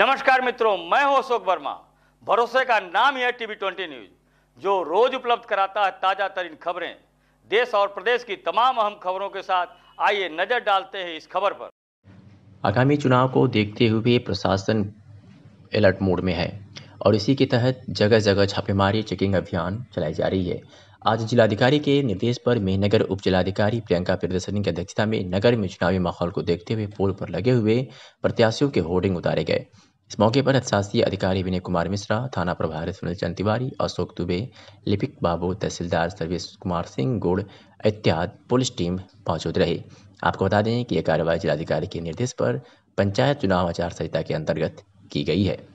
नमस्कार मित्रों मैं हूं अशोक वर्मा भरोसे का नाम है टीवी ट्वेंटी न्यूज जो रोज उपलब्ध कराता है ताजा तरीन खबरें देश और प्रदेश की तमाम अहम खबरों के साथ आइए नजर डालते हैं इस खबर पर आगामी चुनाव को देखते हुए प्रशासन अलर्ट मोड में है और इसी के तहत जगह जगह छापेमारी चेकिंग अभियान चलाई जा रही है आज जिलाधिकारी के निर्देश पर मेहनगर उप जिलाधिकारी प्रियंका प्रदर्शनी की अध्यक्षता में नगर में चुनावी माहौल को देखते हुए पोल पर लगे हुए प्रत्याशियों के होर्डिंग उतारे गए इस मौके पर शासकीय अधिकारी विनय कुमार मिश्रा थाना प्रभारी सुनील चंद तिवारी अशोक दुबे लिपिक बाबू तहसीलदार सर्वेश कुमार सिंह गुड़ इत्यादि पुलिस टीम मौजूद रही आपको बता दें कि यह कार्रवाई जिलाधिकारी के निर्देश पर पंचायत चुनाव आचार संहिता के अंतर्गत की गई है